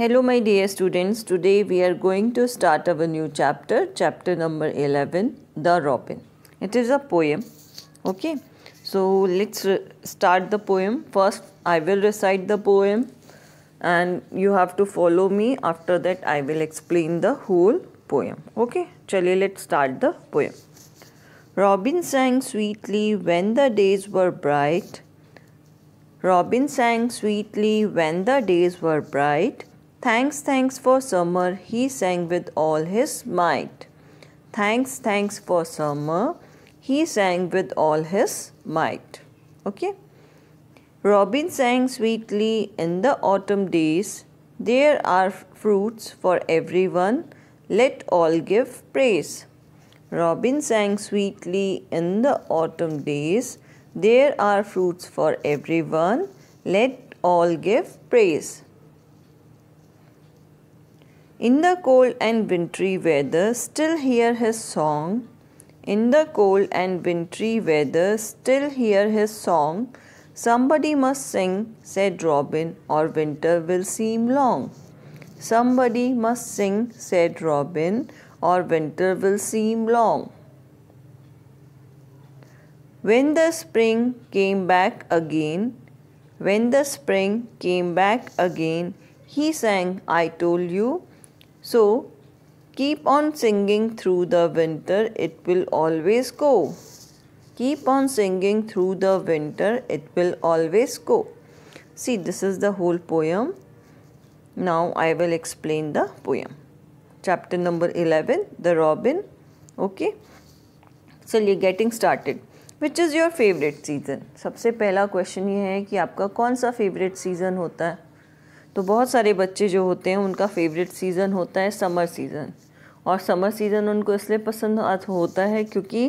Hello my dear students, today we are going to start our new chapter, chapter number 11, The Robin. It is a poem, okay. So let's start the poem. First I will recite the poem and you have to follow me. After that I will explain the whole poem, okay. Chale, let's start the poem. Robin sang sweetly when the days were bright. Robin sang sweetly when the days were bright Thanks, thanks for summer, he sang with all his might. Thanks, thanks for summer, he sang with all his might. Okay. Robin sang sweetly in the autumn days. There are fruits for everyone. Let all give praise. Robin sang sweetly in the autumn days. There are fruits for everyone. Let all give praise. In the cold and wintry weather, still hear his song. In the cold and wintry weather, still hear his song. Somebody must sing, said Robin, or winter will seem long. Somebody must sing, said Robin, or winter will seem long. When the spring came back again, when the spring came back again, he sang, I told you, So keep on singing through the winter, it will always go. Keep on singing through the winter, it will always go. See, this is the whole poem. Now I will explain the poem. Chapter number 11, The Robin. Okay. So, we getting started. Which is your favourite season सबसे पहला question ये है कि आपका कौन सा favourite season होता है तो बहुत सारे बच्चे जो होते हैं उनका फेवरेट सीज़न होता है समर सीज़न और समर सीज़न उनको इसलिए पसंद होता है क्योंकि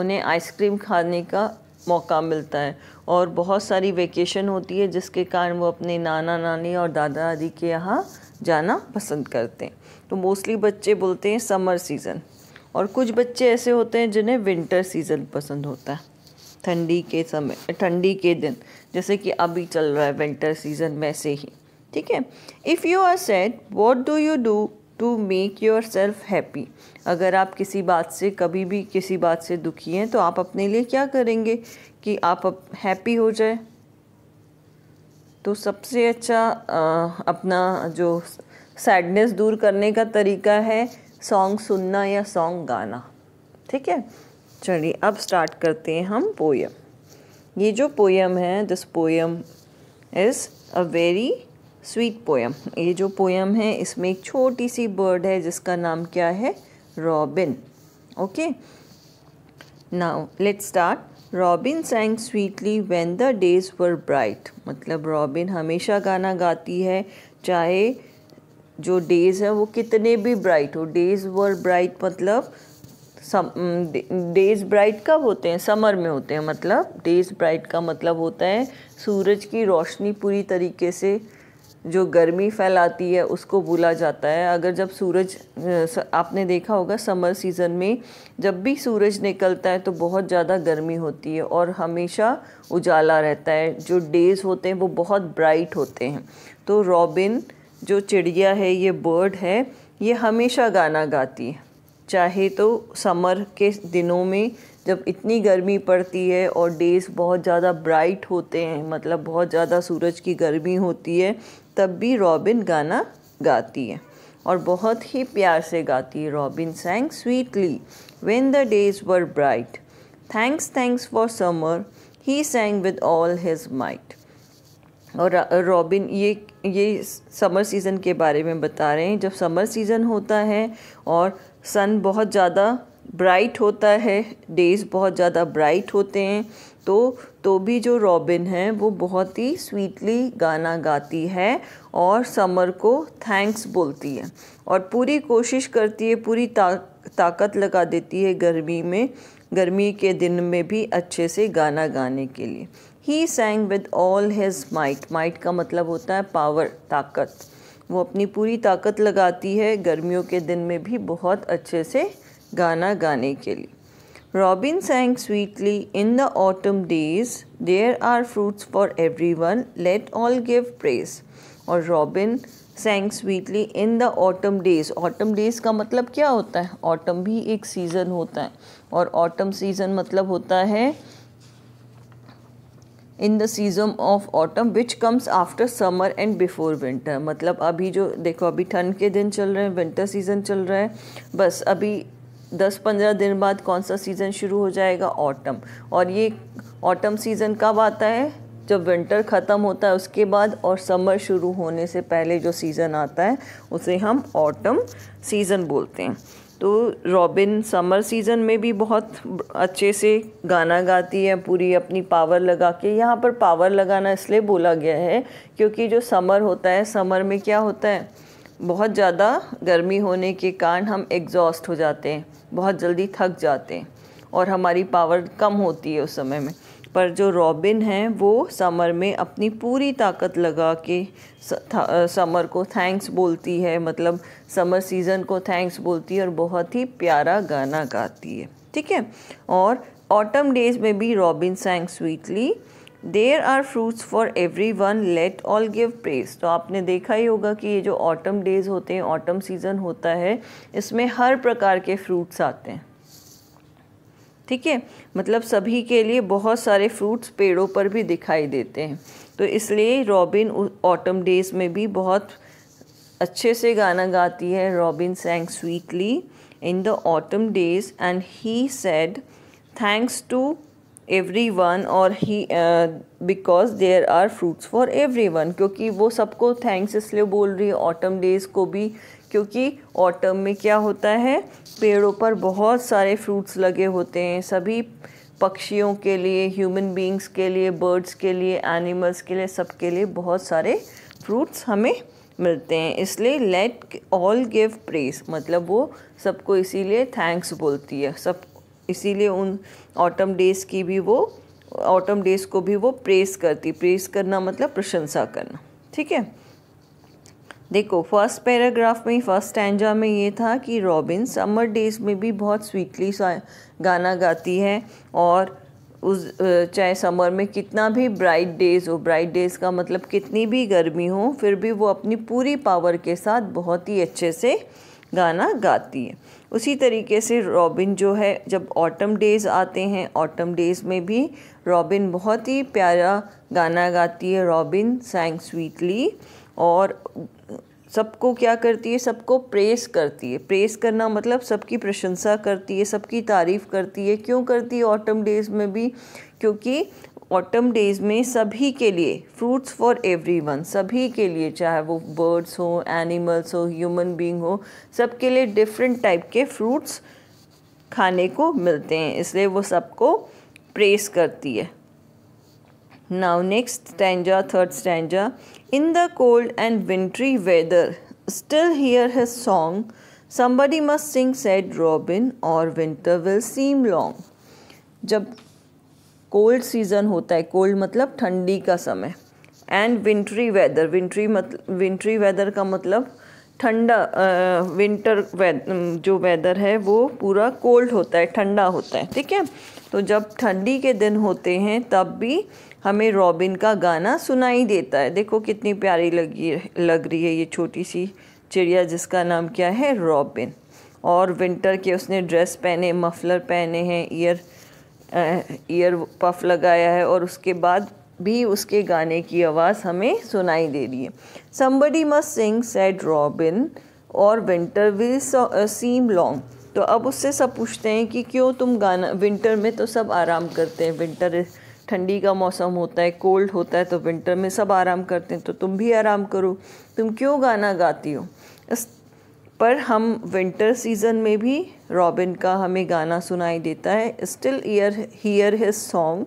उन्हें आइसक्रीम खाने का मौका मिलता है और बहुत सारी वेकेशन होती है जिसके कारण वो अपने नाना नानी और दादा दादी के यहाँ जाना पसंद करते हैं तो मोस्टली बच्चे बोलते हैं समर सीज़न और कुछ बच्चे ऐसे होते हैं जिन्हें विंटर सीज़न पसंद होता है ठंडी के समय ठंडी के दिन जैसे कि अभी चल रहा है विंटर सीज़न वैसे ही ठीक है if you are sad what do you do to make yourself happy अगर आप किसी बात से कभी भी किसी बात से दुखी हैं तो आप अपने लिए क्या करेंगे कि आप हैप्पी हो जाए तो सबसे अच्छा आ, अपना जो सैडनेस दूर करने का तरीका है सॉन्ग सुनना या सॉन्ग गाना ठीक है चलिए अब स्टार्ट करते हैं हम पोयम ये जो पोयम है this poem is a very sweet poem ये जो पोएम है इसमें एक छोटी सी बर्ड है जिसका नाम क्या है Robin okay now let start Robin sang sweetly when the days were bright मतलब रॉबिन हमेशा गाना गाती है चाहे जो डेज है वो कितने भी ब्राइट हो डेज वर ब्राइट मतलब डेज ब्राइट कब होते हैं समर में होते हैं मतलब डेज ब्राइट का मतलब होता है सूरज की रोशनी पूरी तरीके से जो गर्मी फैलाती है उसको भूला जाता है अगर जब सूरज आपने देखा होगा समर सीज़न में जब भी सूरज निकलता है तो बहुत ज़्यादा गर्मी होती है और हमेशा उजाला रहता है जो डेज़ होते हैं वो बहुत ब्राइट होते हैं तो रॉबिन जो चिड़िया है ये बर्ड है ये हमेशा गाना गाती है चाहे तो समर के दिनों में जब इतनी गर्मी पड़ती है और डेज़ बहुत ज़्यादा ब्राइट होते हैं मतलब बहुत ज़्यादा सूरज की गर्मी होती है तब भी रॉबिन गाना गाती है और बहुत ही प्यार से गाती है Robin sang sweetly when the days were bright thanks thanks for summer he sang with all his might और रॉबिन ये ये समर सीज़न के बारे में बता रहे हैं जब समर सीज़न होता है और सन बहुत ज़्यादा ब्राइट होता है डेज़ बहुत ज़्यादा ब्राइट होते हैं तो तो भी जो रॉबिन है वो बहुत ही स्वीटली गाना गाती है और समर को थैंक्स बोलती है और पूरी कोशिश करती है पूरी ता, ताकत लगा देती है गर्मी में गर्मी के दिन में भी अच्छे से गाना गाने के लिए he sang with all his might might का मतलब होता है पावर ताकत वो अपनी पूरी ताकत लगाती है गर्मियों के दिन में भी बहुत अच्छे से गाना गाने के लिए Robin sang sweetly in the autumn days there are fruits for everyone let all give praise और Robin sang sweetly in the autumn days autumn days का मतलब क्या होता है ऑटम भी एक सीजन होता है और ऑटम सीजन मतलब होता है in the season of autumn which comes after summer and before winter मतलब अभी जो देखो अभी ठंड के दिन चल रहे हैं विंटर सीजन चल रहा है बस अभी दस पंद्रह दिन बाद कौन सा सीज़न शुरू हो जाएगा ऑटम और ये ऑटम सीज़न कब आता है जब विंटर ख़त्म होता है उसके बाद और समर शुरू होने से पहले जो सीज़न आता है उसे हम ऑटम सीज़न बोलते हैं तो रॉबिन समर सीज़न में भी बहुत अच्छे से गाना गाती है पूरी अपनी पावर लगा के यहाँ पर पावर लगाना इसलिए बोला गया है क्योंकि जो समर होता है समर में क्या होता है बहुत ज़्यादा गर्मी होने के कारण हम एग्जॉस्ट हो जाते हैं बहुत जल्दी थक जाते हैं और हमारी पावर कम होती है उस समय में पर जो रॉबिन हैं वो समर में अपनी पूरी ताकत लगा के समर को थैंक्स बोलती है मतलब समर सीज़न को थैंक्स बोलती है और बहुत ही प्यारा गाना गाती है ठीक है और ऑटम डेज में भी Robin sang sweetly there are fruits for everyone let all give praise तो आपने देखा ही होगा कि ये जो ऑटम डेज होते हैं ऑटम सीज़न होता है इसमें हर प्रकार के फ्रूट्स आते हैं ठीक है मतलब सभी के लिए बहुत सारे फ्रूट्स पेड़ों पर भी दिखाई देते हैं तो इसलिए रॉबिन ऑटम डेज में भी बहुत अच्छे से गाना गाती है Robin sang sweetly in the autumn days and he said thanks to everyone और he because there are fruits for everyone क्योंकि वो सबको थैंक्स इसलिए बोल रही है ऑटम डेज को भी क्योंकि ऑटम में क्या होता है पेड़ों पर बहुत सारे फ्रूट्स लगे होते हैं सभी पक्षियों के लिए ह्यूमन बींग्स के लिए बर्ड्स के लिए एनिमल्स के लिए सबके लिए बहुत सारे फ्रूट्स हमें मिलते हैं इसलिए लेट ऑल गिव प्रेस मतलब वो सबको इसीलिए थैंक्स बोलती है सब इसीलिए उन ऑटम डेज़ की भी वो ऑटम डेज़ को भी वो प्रेस करती प्रेस करना मतलब प्रशंसा करना ठीक है देखो फर्स्ट पैराग्राफ में फर्स्ट स्टैंजा में ये था कि रॉबिन समर डेज़ में भी बहुत स्वीटली गाना गाती है और उस चाहे समर में कितना भी ब्राइट डेज़ हो ब्राइट डेज़ का मतलब कितनी भी गर्मी हो फिर भी वो अपनी पूरी पावर के साथ बहुत ही अच्छे से गाना गाती है उसी तरीके से रॉबिन जो है जब ऑटम डेज़ आते हैं ऑटम डेज़ में भी रॉबिन बहुत ही प्यारा गाना गाती है रॉबिन सैंग स्वीटली और सबको क्या करती है सबको प्रेस करती है प्रेस करना मतलब सबकी प्रशंसा करती है सबकी तारीफ़ करती है क्यों करती है ऑटम डेज़ में भी क्योंकि ऑटम डेज में सभी के लिए फ्रूट्स फॉर एवरीवन सभी के लिए चाहे वो बर्ड्स हो एनिमल्स हो ह्यूमन बीइंग हो सबके लिए डिफरेंट टाइप के फ्रूट्स खाने को मिलते हैं इसलिए वो सबको प्रेस करती है now next stanza third stanza in the cold and wintry weather still hear his song somebody must sing said Robin और विंटर विल सीम लॉन्ग जब कोल्ड सीज़न होता है कोल्ड मतलब ठंडी का समय एंड विंट्री वेदर विंट्री मतलब विंट्री वेदर का मतलब ठंडा विंटर वेद, जो वेदर है वो पूरा कोल्ड होता है ठंडा होता है ठीक है तो जब ठंडी के दिन होते हैं तब भी हमें रॉबिन का गाना सुनाई देता है देखो कितनी प्यारी लगी लग रही है ये छोटी सी चिड़िया जिसका नाम क्या है रॉबिन और विंटर के उसने ड्रेस पहने मफलर पहने हैं ईयर ईयर पफ लगाया है और उसके बाद भी उसके गाने की आवाज़ हमें सुनाई दे रही है somebody must sing said Robin और विंटर विल सीम लॉन्ग तो अब उससे सब पूछते हैं कि क्यों तुम गाना विंटर में तो सब आराम करते हैं विंटर ठंडी का मौसम होता है कोल्ड होता है तो विंटर में सब आराम करते हैं तो तुम भी आराम करो तुम क्यों गाना गाती हो पर हम विंटर सीजन में भी रॉबिन का हमें गाना सुनाई देता है still ear hear his song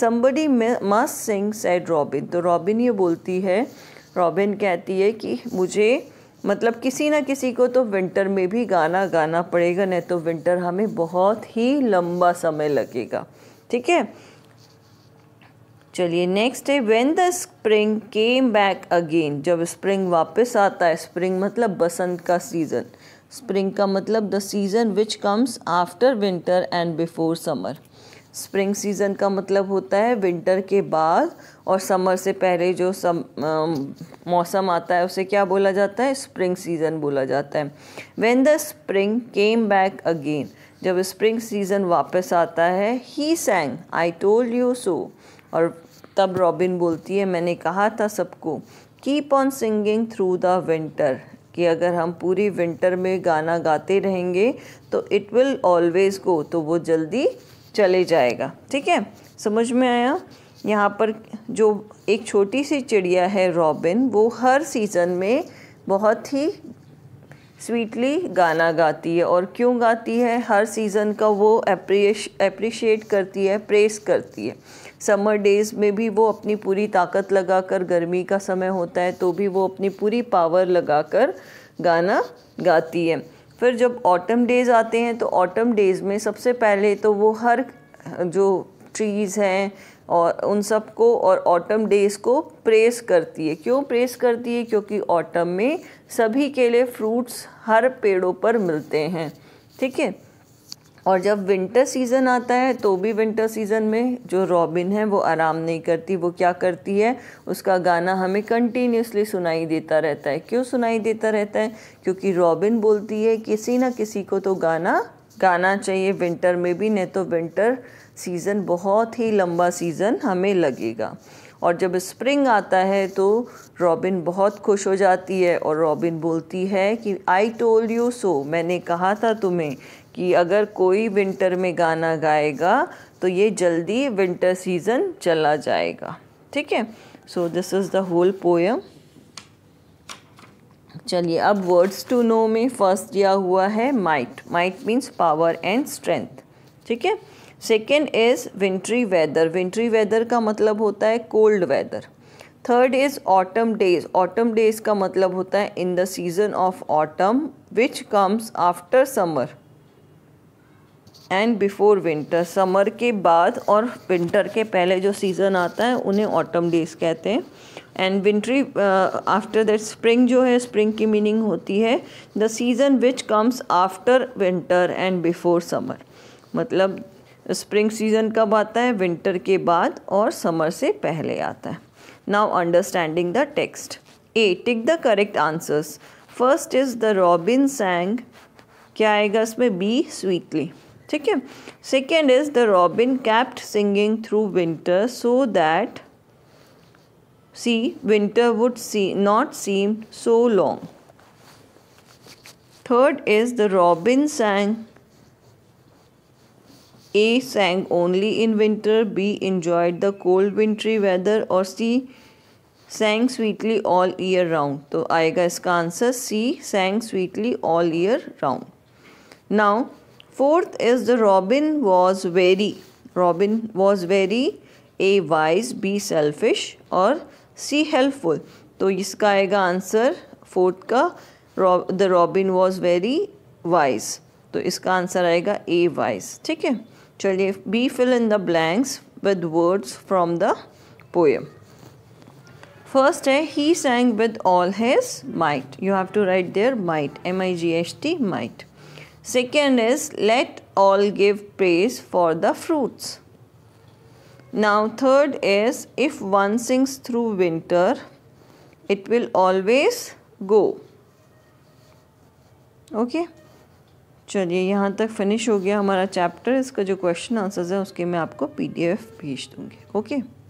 somebody must sing said Robin तो रॉबिन ये बोलती है रॉबिन कहती है कि मुझे मतलब किसी ना किसी को तो विंटर में भी गाना गाना पड़ेगा नहीं तो विंटर हमें बहुत ही लंबा समय लगेगा ठीक है चलिए नेक्स्ट है when the spring came back again जब स्प्रिंग वापस आता है स्प्रिंग मतलब बसंत का सीज़न स्प्रिंग का मतलब the season which comes after winter and before summer spring season का मतलब होता है विंटर के बाद और समर से पहले जो सम आ, मौसम आता है उसे क्या बोला जाता है स्प्रिंग सीज़न बोला जाता है when the spring came back again जब स्प्रिंग सीज़न वापस आता है he सैंग I told you so और तब रॉबिन बोलती है मैंने कहा था सबको keep on singing through the winter कि अगर हम पूरी विंटर में गाना गाते रहेंगे तो इट विल ऑलवेज गो तो वो जल्दी चले जाएगा ठीक है समझ में आया यहाँ पर जो एक छोटी सी चिड़िया है रॉबिन वो हर सीज़न में बहुत ही स्वीटली गाना गाती है और क्यों गाती है हर सीज़न का वो अप्रिश अप्रिशिएट करती है प्रेस करती है समर डेज़ में भी वो अपनी पूरी ताकत लगाकर गर्मी का समय होता है तो भी वो अपनी पूरी पावर लगाकर गाना गाती है फिर जब ऑटम डेज़ आते हैं तो ऑटम डेज़ में सबसे पहले तो वो हर जो ट्रीज़ हैं और उन सब को और ऑटम डेज़ को प्रेस करती है क्यों प्रेस करती है क्योंकि ऑटम में सभी के लिए फ्रूट्स हर पेड़ों पर मिलते हैं ठीक है और जब विंटर सीज़न आता है तो भी विंटर सीज़न में जो रॉबिन है वो आराम नहीं करती वो क्या करती है उसका गाना हमें कंटिन्यूसली सुनाई देता रहता है क्यों सुनाई देता रहता है क्योंकि रॉबिन बोलती है किसी ना किसी को तो गाना गाना चाहिए विंटर में भी नहीं तो विंटर सीज़न बहुत ही लंबा सीज़न हमें लगेगा और जब स्प्रिंग आता है तो रॉबिन बहुत खुश हो जाती है और रॉबिन बोलती है कि आई टोल यू सो मैंने कहा था तुम्हें कि अगर कोई विंटर में गाना गाएगा तो ये जल्दी विंटर सीज़न चला जाएगा ठीक है so this is the whole poem चलिए अब वर्ड्स टू नो में फर्स्ट दिया हुआ है might might means power and strength ठीक है second is wintry weather wintry weather का मतलब होता है cold weather third is autumn days autumn days का मतलब होता है in the season of autumn which comes after summer and before winter summer के बाद और विंटर के पहले जो सीज़न आता है उन्हें ऑटम डेज कहते हैं and wintry after that spring जो है स्प्रिंग की मीनिंग होती है the season which comes after winter and before summer मतलब स्प्रिंग सीज़न कब आता है विंटर के बाद और समर से पहले आता है now understanding the text A tick the correct answers first is the robin sang क्या आएगा इसमें बी स्वीटली ठीक है second is the robin kept singing through winter so that she winter would she not seem so long third is the robin sang A sang only in winter B enjoyed the cold wintry weather और C sang sweetly all year round तो आएगा इसका answer C sang sweetly all year round now Fourth is the robin was very. Robin was very a wise, b selfish और c helpful. तो इसका आएगा answer fourth का the robin was very wise तो इसका आंसर आएगा A wise ठीक है चलिए B fill in the blanks with words from the poem first है he sang with all has might you have to write there might M I G H T might Second is let all give praise for the fruits. Now third is if one sings through winter, it will always go. Okay चलिए यहाँ तक finish हो गया हमारा chapter इसका जो question answers है उसके मैं आपको पीडीएफ भेज दूँगी ओके okay?